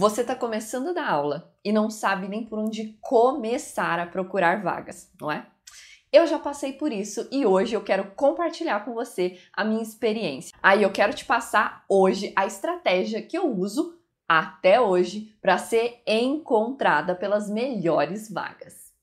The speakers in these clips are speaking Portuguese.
Você está começando a dar aula e não sabe nem por onde começar a procurar vagas, não é? Eu já passei por isso e hoje eu quero compartilhar com você a minha experiência. Aí eu quero te passar hoje a estratégia que eu uso até hoje para ser encontrada pelas melhores vagas.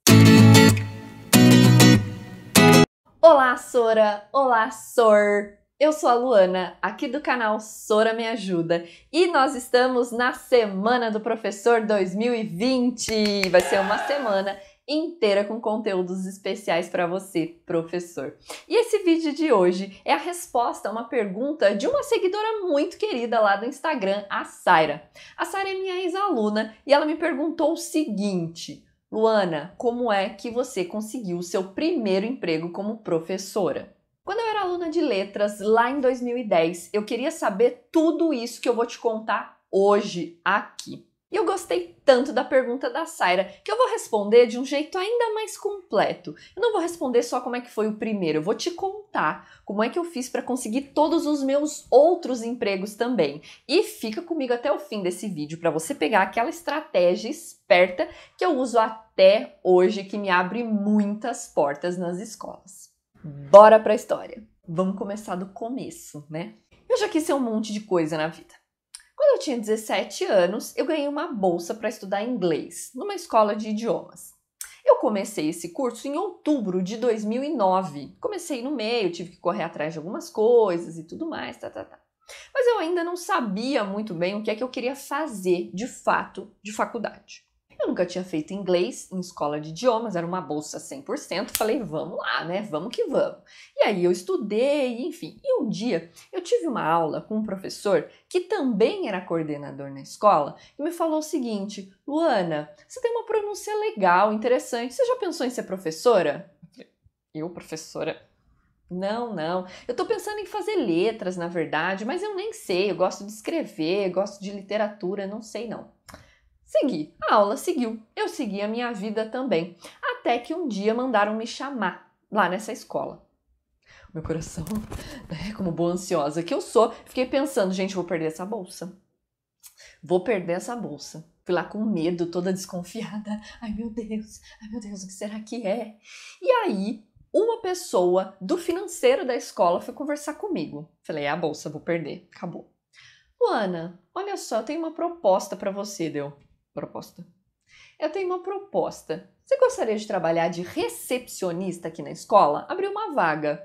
Olá, Sora! Olá, Sor! Eu sou a Luana, aqui do canal Sora Me Ajuda, e nós estamos na Semana do Professor 2020. Vai ser uma semana inteira com conteúdos especiais para você, professor. E esse vídeo de hoje é a resposta a uma pergunta de uma seguidora muito querida lá do Instagram, a Saira. A Saira é minha ex-aluna e ela me perguntou o seguinte: Luana, como é que você conseguiu o seu primeiro emprego como professora? Quando eu era aluna de letras, lá em 2010, eu queria saber tudo isso que eu vou te contar hoje aqui. E eu gostei tanto da pergunta da Saira que eu vou responder de um jeito ainda mais completo. Eu não vou responder só como é que foi o primeiro, eu vou te contar como é que eu fiz para conseguir todos os meus outros empregos também. E fica comigo até o fim desse vídeo para você pegar aquela estratégia esperta que eu uso até hoje que me abre muitas portas nas escolas bora pra história. Vamos começar do começo, né? Eu já quis ser um monte de coisa na vida. Quando eu tinha 17 anos, eu ganhei uma bolsa para estudar inglês numa escola de idiomas. Eu comecei esse curso em outubro de 2009. Comecei no meio, tive que correr atrás de algumas coisas e tudo mais, tá, tá, tá. Mas eu ainda não sabia muito bem o que é que eu queria fazer de fato de faculdade. Eu nunca tinha feito inglês em escola de idiomas, era uma bolsa 100%. Falei, vamos lá, né? Vamos que vamos. E aí eu estudei, enfim. E um dia eu tive uma aula com um professor que também era coordenador na escola e me falou o seguinte: Luana, você tem uma pronúncia legal, interessante. Você já pensou em ser professora? Eu, professora, não, não. Eu tô pensando em fazer letras, na verdade, mas eu nem sei. Eu gosto de escrever, gosto de literatura, não sei não. Segui. A aula seguiu. Eu segui a minha vida também. Até que um dia mandaram me chamar lá nessa escola. Meu coração, né, como boa ansiosa que eu sou, fiquei pensando, gente, vou perder essa bolsa. Vou perder essa bolsa. Fui lá com medo, toda desconfiada. Ai, meu Deus. Ai, meu Deus, o que será que é? E aí, uma pessoa do financeiro da escola foi conversar comigo. Falei, é a bolsa, vou perder. Acabou. Luana, olha só, tem uma proposta para você, deu proposta. Eu tenho uma proposta. Você gostaria de trabalhar de recepcionista aqui na escola? Abri uma vaga.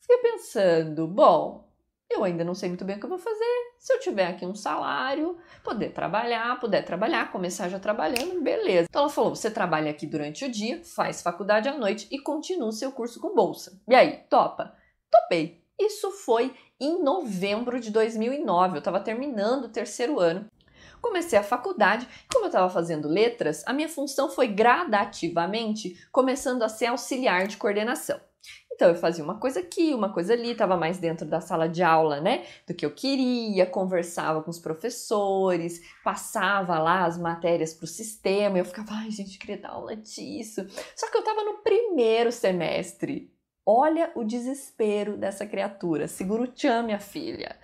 Fiquei pensando, bom, eu ainda não sei muito bem o que eu vou fazer. Se eu tiver aqui um salário, poder trabalhar, puder trabalhar, começar já trabalhando, beleza. Então ela falou: você trabalha aqui durante o dia, faz faculdade à noite e continua o seu curso com bolsa. E aí, topa? Topei. Isso foi em novembro de 2009. Eu estava terminando o terceiro ano comecei a faculdade, como eu estava fazendo letras, a minha função foi gradativamente começando a ser auxiliar de coordenação. Então eu fazia uma coisa aqui, uma coisa ali, estava mais dentro da sala de aula, né? Do que eu queria, conversava com os professores, passava lá as matérias para o sistema, eu ficava, ai gente, queria dar aula disso. Só que eu estava no primeiro semestre. Olha o desespero dessa criatura. Segura o tchan, minha filha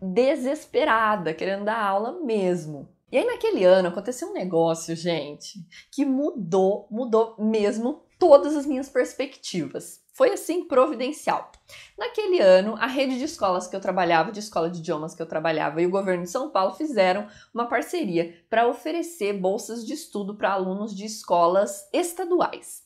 desesperada, querendo dar aula mesmo. E aí naquele ano aconteceu um negócio, gente, que mudou, mudou mesmo todas as minhas perspectivas. Foi assim providencial. Naquele ano, a rede de escolas que eu trabalhava, de escola de idiomas que eu trabalhava e o governo de São Paulo fizeram uma parceria para oferecer bolsas de estudo para alunos de escolas estaduais.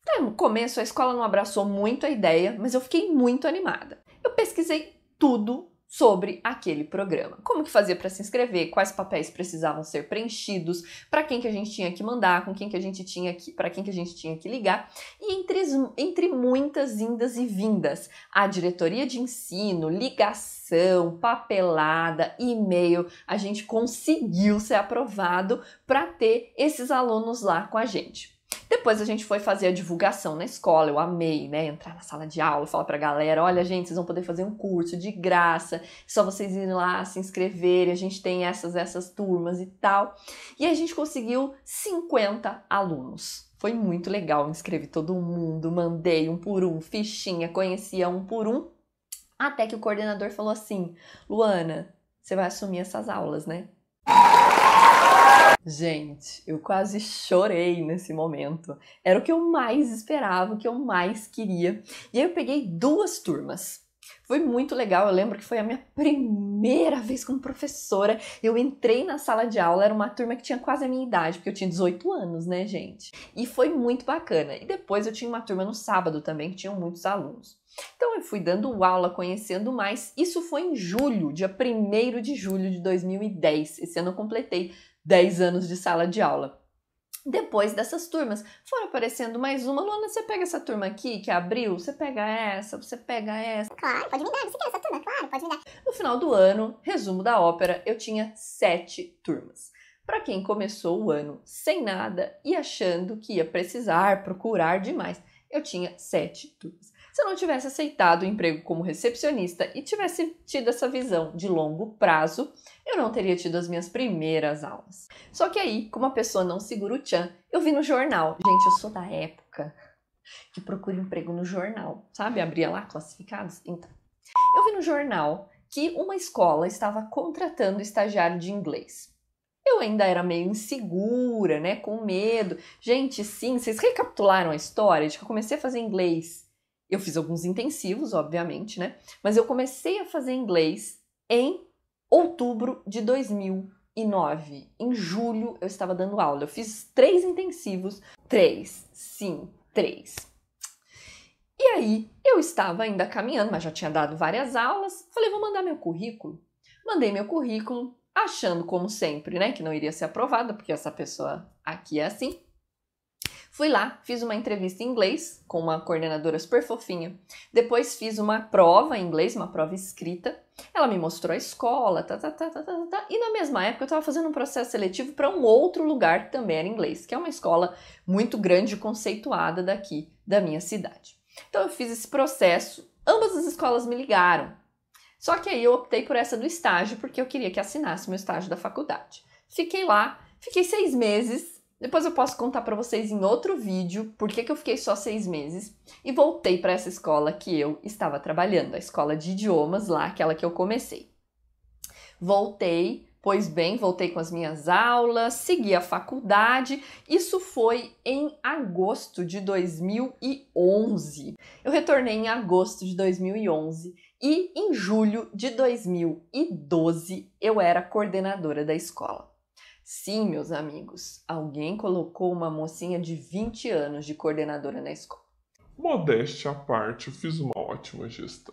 Então, no começo, a escola não abraçou muito a ideia, mas eu fiquei muito animada. Eu pesquisei tudo sobre aquele programa. Como que fazia para se inscrever, quais papéis precisavam ser preenchidos, para quem que a gente tinha que mandar, com quem que a gente tinha que, para quem que a gente tinha que ligar, e entre, entre muitas indas e vindas, a diretoria de ensino, ligação, papelada, e-mail, a gente conseguiu ser aprovado para ter esses alunos lá com a gente. Depois a gente foi fazer a divulgação na escola, eu amei, né? Entrar na sala de aula, falar pra galera: olha, gente, vocês vão poder fazer um curso de graça, só vocês irem lá se inscreverem, a gente tem essas, essas turmas e tal. E a gente conseguiu 50 alunos. Foi muito legal, inscrevi todo mundo, mandei um por um, fichinha, conhecia um por um, até que o coordenador falou assim: Luana, você vai assumir essas aulas, né? Gente, eu quase chorei nesse momento. Era o que eu mais esperava, o que eu mais queria. E aí eu peguei duas turmas. Foi muito legal, eu lembro que foi a minha primeira vez como professora. Eu entrei na sala de aula, era uma turma que tinha quase a minha idade, porque eu tinha 18 anos, né, gente? E foi muito bacana. E depois eu tinha uma turma no sábado também, que tinham muitos alunos. Então eu fui dando aula, conhecendo mais. Isso foi em julho, dia 1 de julho de 2010. Esse ano eu completei 10 anos de sala de aula. Depois dessas turmas, foram aparecendo mais uma. Luana, você pega essa turma aqui que abriu? Você pega essa? Você pega essa? Claro, pode me dar. Você quer essa turma? Claro, pode me dar. No final do ano, resumo da ópera, eu tinha sete turmas. Para quem começou o ano sem nada e achando que ia precisar procurar demais, eu tinha sete turmas. Se eu não tivesse aceitado o emprego como recepcionista e tivesse tido essa visão de longo prazo, eu não teria tido as minhas primeiras aulas. Só que aí, como a pessoa não segura o tchan, eu vi no jornal. Gente, eu sou da época que procura emprego no jornal, sabe? Abria lá classificados. Então, eu vi no jornal que uma escola estava contratando estagiário de inglês. Eu ainda era meio insegura, né? Com medo. Gente, sim, vocês recapitularam a história de que eu comecei a fazer inglês. Eu fiz alguns intensivos, obviamente, né? Mas eu comecei a fazer inglês em outubro de 2009. Em julho eu estava dando aula. Eu fiz três intensivos. Três, sim, três. E aí eu estava ainda caminhando, mas já tinha dado várias aulas. Falei, vou mandar meu currículo. Mandei meu currículo, achando, como sempre, né, que não iria ser aprovada, porque essa pessoa aqui é assim. Fui lá, fiz uma entrevista em inglês com uma coordenadora super fofinha. Depois fiz uma prova em inglês, uma prova escrita. Ela me mostrou a escola, tá, tá, tá, tá, tá, tá. tá. E na mesma época eu estava fazendo um processo seletivo para um outro lugar que também era inglês, que é uma escola muito grande, conceituada daqui da minha cidade. Então eu fiz esse processo. Ambas as escolas me ligaram. Só que aí eu optei por essa do estágio porque eu queria que assinasse meu estágio da faculdade. Fiquei lá, fiquei seis meses depois eu posso contar para vocês em outro vídeo por que, que eu fiquei só seis meses e voltei para essa escola que eu estava trabalhando, a escola de idiomas lá, aquela que eu comecei. Voltei, pois bem, voltei com as minhas aulas, segui a faculdade. Isso foi em agosto de 2011. Eu retornei em agosto de 2011 e em julho de 2012 eu era coordenadora da escola. Sim, meus amigos, alguém colocou uma mocinha de 20 anos de coordenadora na escola. Modéstia à parte, fiz uma ótima gestão.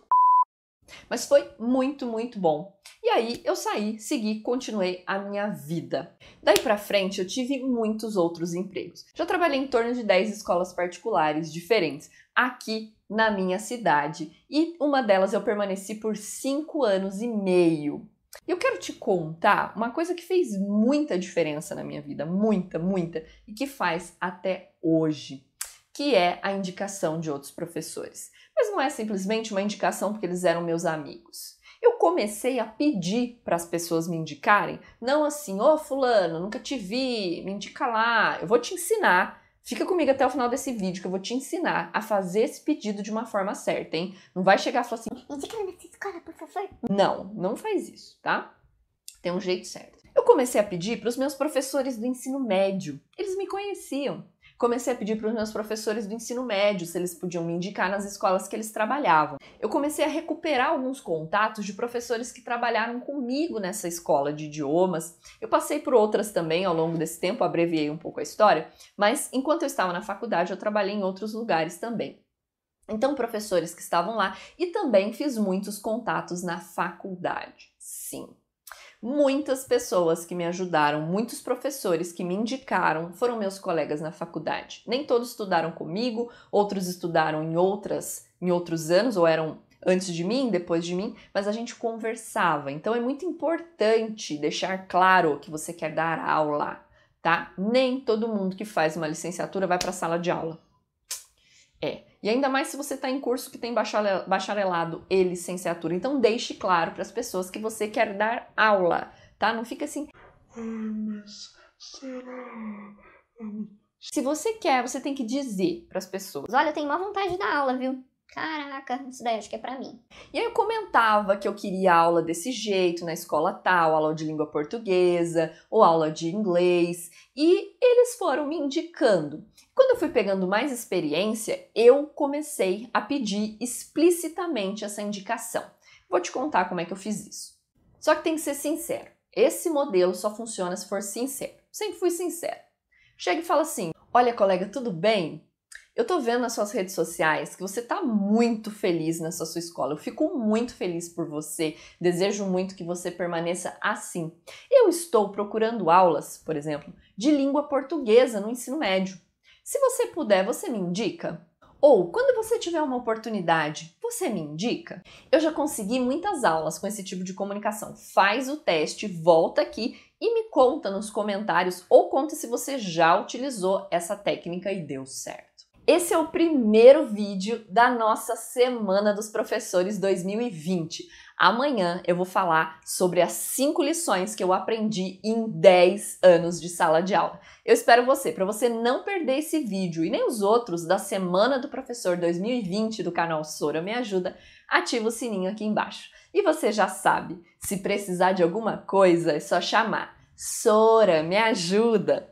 Mas foi muito, muito bom. E aí eu saí, segui, continuei a minha vida. Daí para frente eu tive muitos outros empregos. Já trabalhei em torno de 10 escolas particulares diferentes aqui na minha cidade e uma delas eu permaneci por 5 anos e meio. Eu quero te contar uma coisa que fez muita diferença na minha vida, muita, muita, e que faz até hoje, que é a indicação de outros professores. Mas não é simplesmente uma indicação porque eles eram meus amigos. Eu comecei a pedir para as pessoas me indicarem, não assim, ô oh, fulano, nunca te vi, me indica lá, eu vou te ensinar Fica comigo até o final desse vídeo que eu vou te ensinar a fazer esse pedido de uma forma certa, hein? Não vai chegar e falar assim, indica na escola, por favor. Não, não faz isso, tá? Tem um jeito certo. Eu comecei a pedir para os meus professores do ensino médio. Eles me conheciam. Comecei a pedir para os meus professores do ensino médio se eles podiam me indicar nas escolas que eles trabalhavam. Eu comecei a recuperar alguns contatos de professores que trabalharam comigo nessa escola de idiomas. Eu passei por outras também ao longo desse tempo, abreviei um pouco a história, mas enquanto eu estava na faculdade, eu trabalhei em outros lugares também. Então, professores que estavam lá e também fiz muitos contatos na faculdade. Sim muitas pessoas que me ajudaram, muitos professores que me indicaram, foram meus colegas na faculdade. Nem todos estudaram comigo, outros estudaram em outras, em outros anos ou eram antes de mim, depois de mim, mas a gente conversava. Então é muito importante deixar claro que você quer dar aula, tá? Nem todo mundo que faz uma licenciatura vai para a sala de aula. É, e ainda mais se você está em curso que tem bacharelado e licenciatura. Então deixe claro para as pessoas que você quer dar aula, tá? Não fica assim. Se você quer, você tem que dizer para as pessoas: olha, eu tenho uma vontade de dar aula, viu? caraca, isso daí acho que é para mim. E aí eu comentava que eu queria aula desse jeito, na escola tal, aula de língua portuguesa ou aula de inglês, e eles foram me indicando. Quando eu fui pegando mais experiência, eu comecei a pedir explicitamente essa indicação. Vou te contar como é que eu fiz isso. Só que tem que ser sincero. Esse modelo só funciona se for sincero. Sempre fui sincero. Chega e fala assim: "Olha, colega, tudo bem? Eu tô vendo nas suas redes sociais que você tá muito feliz nessa sua escola. Eu fico muito feliz por você. Desejo muito que você permaneça assim. Eu estou procurando aulas, por exemplo, de língua portuguesa no ensino médio. Se você puder, você me indica? Ou quando você tiver uma oportunidade, você me indica? Eu já consegui muitas aulas com esse tipo de comunicação. Faz o teste, volta aqui e me conta nos comentários ou conta se você já utilizou essa técnica e deu certo. Esse é o primeiro vídeo da nossa Semana dos Professores 2020. Amanhã eu vou falar sobre as cinco lições que eu aprendi em 10 anos de sala de aula. Eu espero você, para você não perder esse vídeo e nem os outros da Semana do Professor 2020 do canal Sora Me Ajuda, ativa o sininho aqui embaixo. E você já sabe, se precisar de alguma coisa é só chamar. Sora, me ajuda!